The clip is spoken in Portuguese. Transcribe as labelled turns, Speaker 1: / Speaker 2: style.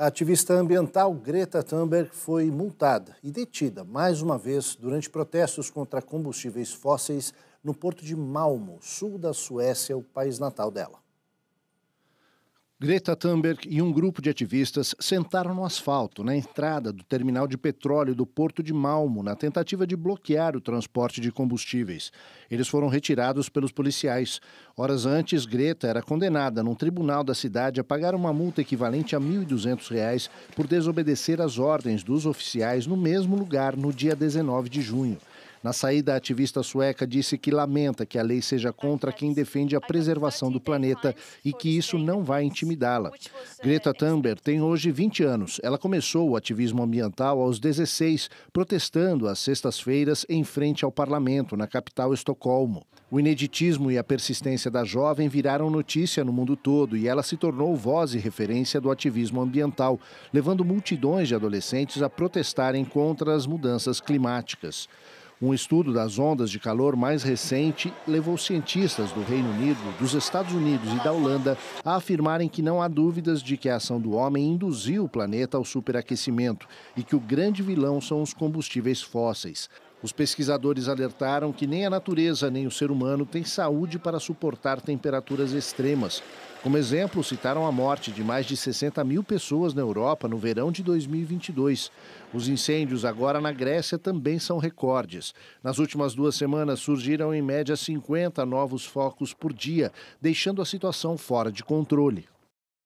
Speaker 1: A ativista ambiental Greta Thunberg foi multada e detida mais uma vez durante protestos contra combustíveis fósseis no porto de Malmo, sul da Suécia, o país natal dela. Greta Thunberg e um grupo de ativistas sentaram no asfalto na entrada do terminal de petróleo do Porto de Malmo na tentativa de bloquear o transporte de combustíveis. Eles foram retirados pelos policiais. Horas antes, Greta era condenada num tribunal da cidade a pagar uma multa equivalente a R$ 1.200 por desobedecer às ordens dos oficiais no mesmo lugar no dia 19 de junho. Na saída, a ativista sueca disse que lamenta que a lei seja contra quem defende a preservação do planeta e que isso não vai intimidá-la. Greta Thunberg tem hoje 20 anos. Ela começou o ativismo ambiental aos 16, protestando às sextas-feiras em frente ao parlamento, na capital Estocolmo. O ineditismo e a persistência da jovem viraram notícia no mundo todo e ela se tornou voz e referência do ativismo ambiental, levando multidões de adolescentes a protestarem contra as mudanças climáticas. Um estudo das ondas de calor mais recente levou cientistas do Reino Unido, dos Estados Unidos e da Holanda a afirmarem que não há dúvidas de que a ação do homem induziu o planeta ao superaquecimento e que o grande vilão são os combustíveis fósseis. Os pesquisadores alertaram que nem a natureza nem o ser humano têm saúde para suportar temperaturas extremas. Como exemplo, citaram a morte de mais de 60 mil pessoas na Europa no verão de 2022. Os incêndios agora na Grécia também são recordes. Nas últimas duas semanas surgiram em média 50 novos focos por dia, deixando a situação fora de controle.